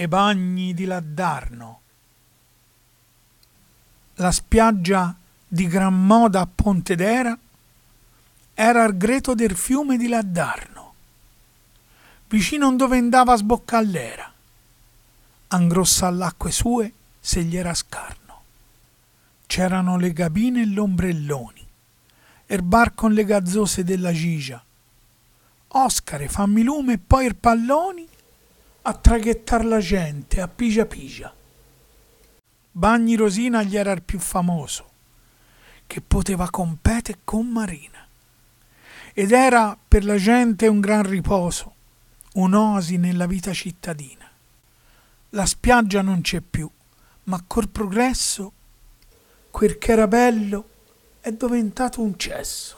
e bagni di Laddarno. La spiaggia di gran moda a Pontedera era al greto del fiume di Laddarno, vicino dove andava a sboccallera, angrossa all'acque sue se gli era scarno. C'erano le gabine e l'ombrelloni, er bar con le gazzose della gigia, Oscare, lume e poi er palloni a traghettare la gente, a pigia pigia. Bagni Rosina gli era il più famoso, che poteva competere con Marina. Ed era per la gente un gran riposo, un'osi nella vita cittadina. La spiaggia non c'è più, ma col progresso quel che era bello è diventato un cesso.